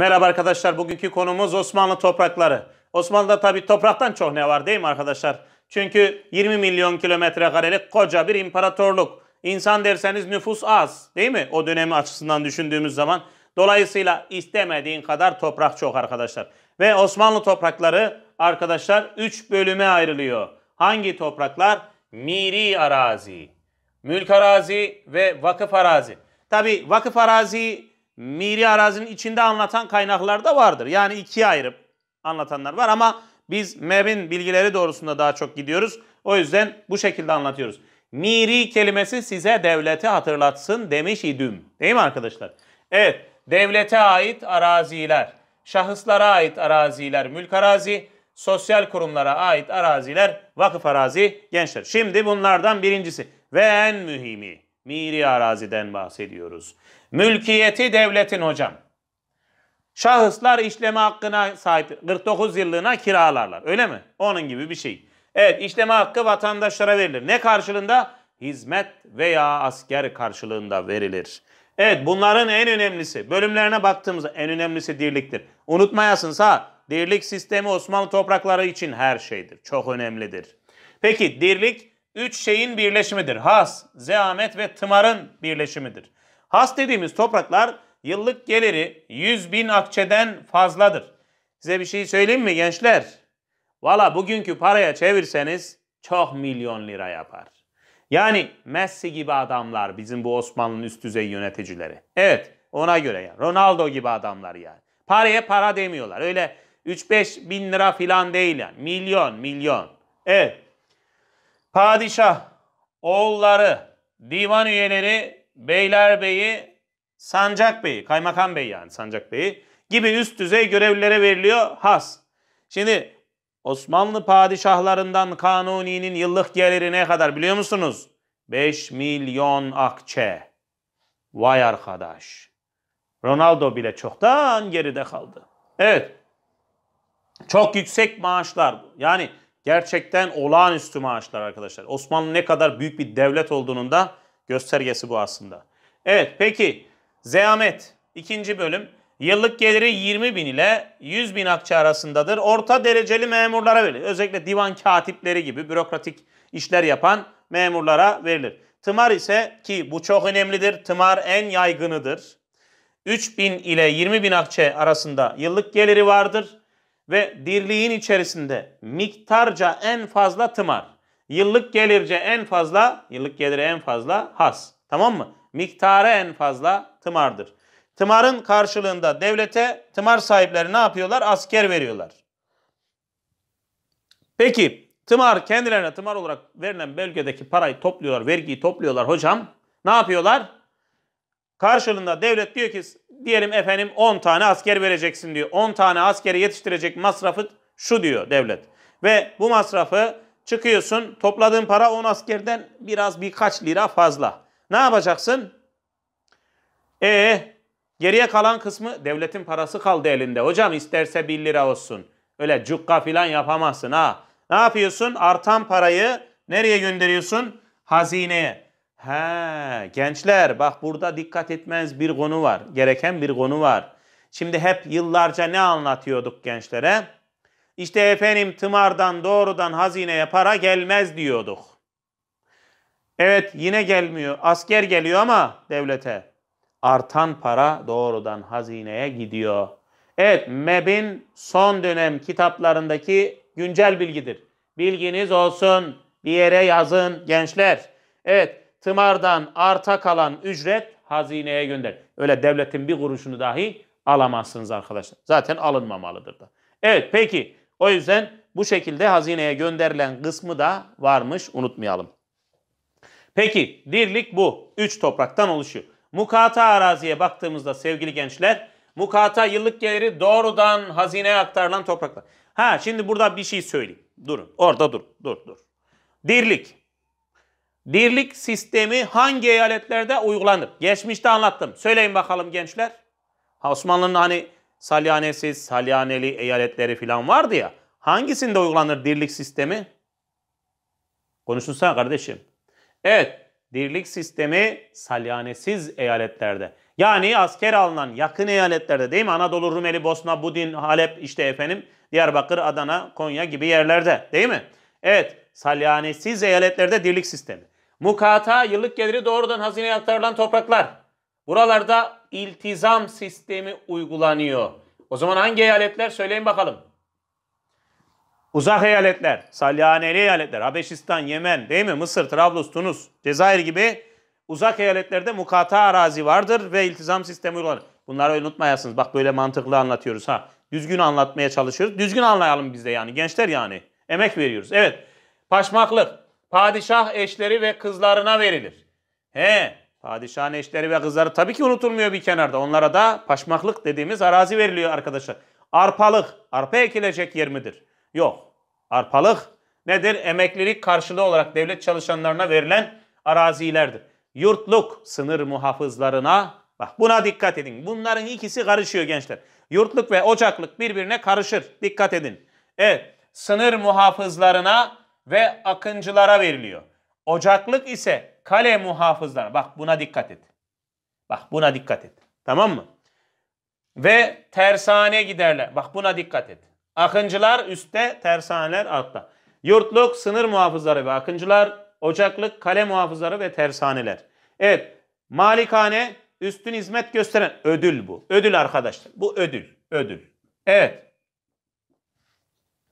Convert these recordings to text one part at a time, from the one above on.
Merhaba arkadaşlar. Bugünkü konumuz Osmanlı toprakları. Osmanlı'da tabii topraktan çok ne var değil mi arkadaşlar? Çünkü 20 milyon kilometre karelik koca bir imparatorluk. İnsan derseniz nüfus az değil mi? O dönemi açısından düşündüğümüz zaman. Dolayısıyla istemediğin kadar toprak çok arkadaşlar. Ve Osmanlı toprakları arkadaşlar 3 bölüme ayrılıyor. Hangi topraklar? Miri arazi, mülk arazi ve vakıf arazi. Tabi vakıf arazi miri arazinin içinde anlatan kaynaklarda vardır. Yani ikiye ayırıp anlatanlar var ama biz MEB'in bilgileri doğrusunda daha çok gidiyoruz. O yüzden bu şekilde anlatıyoruz. Miri kelimesi size devleti hatırlatsın demiş idim. Değil mi arkadaşlar? Evet, devlete ait araziler, şahıslara ait araziler, mülk arazi, sosyal kurumlara ait araziler, vakıf arazi, gençler. Şimdi bunlardan birincisi ve en mühimi miri araziden bahsediyoruz. Mülkiyeti devletin hocam. Şahıslar işleme hakkına sahip 49 yıllığına kiralarlar. Öyle mi? Onun gibi bir şey. Evet işleme hakkı vatandaşlara verilir. Ne karşılığında? Hizmet veya asker karşılığında verilir. Evet bunların en önemlisi bölümlerine baktığımızda en önemlisi dirliktir. Unutmayasın ha dirlik sistemi Osmanlı toprakları için her şeydir. Çok önemlidir. Peki dirlik üç şeyin birleşimidir. Has, zeamet ve tımarın birleşimidir. Has dediğimiz topraklar yıllık geliri 100 bin akçeden fazladır. Size bir şey söyleyeyim mi gençler? Valla bugünkü paraya çevirseniz çok milyon lira yapar. Yani Messi gibi adamlar bizim bu Osmanlı'nın üst düzey yöneticileri. Evet ona göre yani. Ronaldo gibi adamlar yani. Paraya para demiyorlar. Öyle 3-5 bin lira filan değil yani. Milyon milyon. Evet. Padişah, oğulları, divan üyeleri Beylerbeyi, Sancak Bey'i, Kaymakam Bey yani Sancak Bey'i gibi üst düzey görevlilere veriliyor has. Şimdi Osmanlı padişahlarından Kanuni'nin yıllık geliri ne kadar biliyor musunuz? 5 milyon akçe. Vay arkadaş. Ronaldo bile çoktan geride kaldı. Evet. Çok yüksek maaşlar. Yani gerçekten olağanüstü maaşlar arkadaşlar. Osmanlı ne kadar büyük bir devlet olduğunun da Göstergesi bu aslında. Evet peki zeamet ikinci bölüm. Yıllık geliri 20 bin ile 100 bin akçe arasındadır. Orta dereceli memurlara verilir. Özellikle divan katipleri gibi bürokratik işler yapan memurlara verilir. Tımar ise ki bu çok önemlidir. Tımar en yaygınıdır. 3 bin ile 20 bin akçe arasında yıllık geliri vardır. Ve dirliğin içerisinde miktarca en fazla tımar. Yıllık gelirce en fazla, yıllık geliri en fazla has. Tamam mı? Miktarı en fazla tımardır. Tımarın karşılığında devlete tımar sahipleri ne yapıyorlar? Asker veriyorlar. Peki tımar kendilerine tımar olarak verilen bölgedeki parayı topluyorlar, vergiyi topluyorlar hocam. Ne yapıyorlar? Karşılığında devlet diyor ki diyelim efendim 10 tane asker vereceksin diyor. 10 tane askeri yetiştirecek masrafı şu diyor devlet. Ve bu masrafı Çıkıyorsun topladığın para 10 askerden biraz birkaç lira fazla. Ne yapacaksın? Ee, geriye kalan kısmı devletin parası kaldı elinde. Hocam isterse 1 lira olsun. Öyle cukka falan yapamazsın ha. Ne yapıyorsun? Artan parayı nereye gönderiyorsun? Hazineye. He gençler bak burada dikkat etmez bir konu var. Gereken bir konu var. Şimdi hep yıllarca ne anlatıyorduk gençlere? İşte efendim tımardan doğrudan hazineye para gelmez diyorduk. Evet yine gelmiyor. Asker geliyor ama devlete. Artan para doğrudan hazineye gidiyor. Evet MEB'in son dönem kitaplarındaki güncel bilgidir. Bilginiz olsun. Bir yere yazın gençler. Evet tımardan arta kalan ücret hazineye gönder. Öyle devletin bir kuruşunu dahi alamazsınız arkadaşlar. Zaten alınmamalıdır da. Evet peki o yüzden bu şekilde hazineye gönderilen kısmı da varmış unutmayalım. Peki dirlik bu. Üç topraktan oluşuyor. Mukata araziye baktığımızda sevgili gençler mukata yıllık geliri doğrudan hazineye aktarılan topraklar. Ha şimdi burada bir şey söyleyeyim. Durun orada dur dur dur. Dirlik. Dirlik sistemi hangi eyaletlerde uygulanır? Geçmişte anlattım. Söyleyin bakalım gençler. Osmanlı'nın hani salyanesiz, salyaneli eyaletleri falan vardı ya. Hangisinde uygulanır dirlik sistemi? Konuşunsana kardeşim. Evet, dirlik sistemi salyanesiz eyaletlerde. Yani asker alınan yakın eyaletlerde değil mi? Anadolu, Rumeli, Bosna, Budin, Halep işte efendim Diyarbakır, Adana, Konya gibi yerlerde değil mi? Evet, salyanesiz eyaletlerde dirlik sistemi. Mukata yıllık geliri doğrudan hazineye aktarılan topraklar. Buralarda iltizam sistemi uygulanıyor. O zaman hangi eyaletler? Söyleyin bakalım. Uzak eyaletler, salyaneli eyaletler, Habeşistan, Yemen değil mi? Mısır, Trablus, Tunus, Cezayir gibi uzak eyaletlerde mukata arazi vardır ve iltizam sistemi uygulanır. Bunları unutmayasınız. Bak böyle mantıklı anlatıyoruz ha. Düzgün anlatmaya çalışıyoruz. Düzgün anlayalım biz de yani gençler yani. Emek veriyoruz. Evet. Paşmaklık padişah eşleri ve kızlarına verilir. He. Padişahın eşleri ve kızları tabii ki unutulmuyor bir kenarda. Onlara da paşmaklık dediğimiz arazi veriliyor arkadaşlar. Arpalık, arpa ekilecek yer midir? Yok. Arpalık nedir? Emeklilik karşılığı olarak devlet çalışanlarına verilen arazilerdir. Yurtluk sınır muhafızlarına, bak buna dikkat edin. Bunların ikisi karışıyor gençler. Yurtluk ve ocaklık birbirine karışır. Dikkat edin. Evet, sınır muhafızlarına ve akıncılara veriliyor. Ocaklık ise kale muhafızlarına. Bak buna dikkat et. Bak buna dikkat et. Tamam mı? Ve tersane giderler. Bak buna dikkat et. Akıncılar üstte, tersaneler altta. Yurtluk, sınır muhafızları ve akıncılar, ocaklık, kale muhafızları ve tersaneler. Evet, malikane üstün hizmet gösteren ödül bu. Ödül arkadaşlar. Bu ödül, ödül. Evet.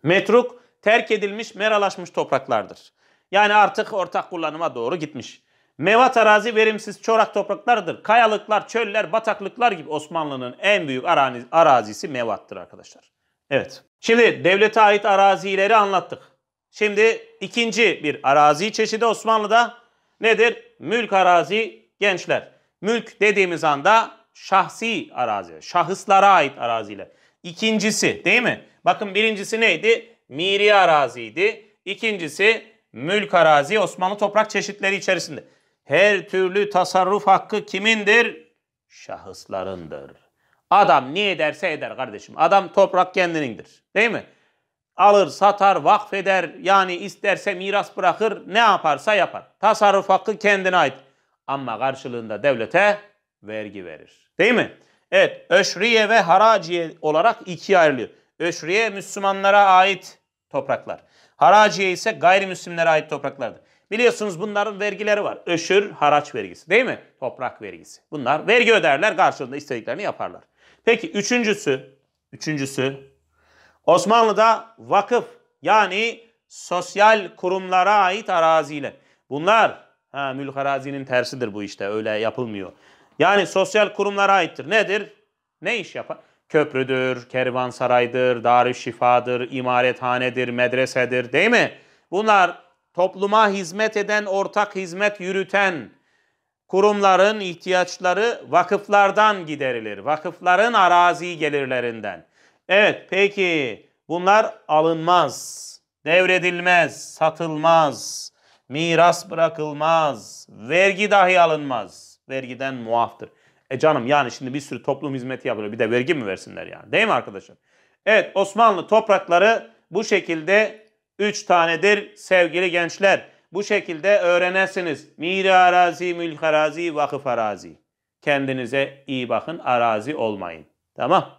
Metruk terk edilmiş, meralaşmış topraklardır. Yani artık ortak kullanıma doğru gitmiş. Meva tarazi verimsiz çorak topraklardır. Kayalıklar, çöller, bataklıklar gibi Osmanlı'nın en büyük arazisi mevattır arkadaşlar. Evet. Şimdi devlete ait arazileri anlattık. Şimdi ikinci bir arazi çeşidi Osmanlı'da nedir? Mülk arazi gençler. Mülk dediğimiz anda şahsi arazi, şahıslara ait araziler. İkincisi değil mi? Bakın birincisi neydi? Miri araziydi. İkincisi mülk arazi Osmanlı toprak çeşitleri içerisinde. Her türlü tasarruf hakkı kimindir? Şahıslarındır. Adam ne ederse eder kardeşim. Adam toprak kendinindir. Değil mi? Alır, satar, vakfeder. Yani isterse miras bırakır. Ne yaparsa yapar. Tasarruf hakkı kendine ait. Ama karşılığında devlete vergi verir. Değil mi? Evet, öşriye ve haraciye olarak ikiye ayrılıyor. Öşriye Müslümanlara ait topraklar. Haraciye ise gayrimüslimlere ait topraklardır. Biliyorsunuz bunların vergileri var. Öşür, haraç vergisi değil mi? Toprak vergisi. Bunlar vergi öderler karşılığında istediklerini yaparlar. Peki üçüncüsü, üçüncüsü Osmanlı'da vakıf yani sosyal kurumlara ait araziler. Bunlar ha, mülk arazinin tersidir bu işte öyle yapılmıyor. Yani sosyal kurumlara aittir. Nedir? Ne iş yapar? Köprüdür, kervansaraydır, darüşşifadır, imarethanedir, medresedir değil mi? Bunlar topluma hizmet eden, ortak hizmet yürüten kurumların ihtiyaçları vakıflardan giderilir. Vakıfların arazi gelirlerinden. Evet peki bunlar alınmaz, devredilmez, satılmaz, miras bırakılmaz, vergi dahi alınmaz. Vergiden muaftır. E canım yani şimdi bir sürü toplum hizmeti yapılıyor. Bir de vergi mi versinler yani? Değil mi arkadaşlar? Evet Osmanlı toprakları bu şekilde üç tanedir sevgili gençler. Bu şekilde öğrenesiniz. Miri arazi, mülk arazi, vakıf arazi. Kendinize iyi bakın, arazi olmayın. Tamam.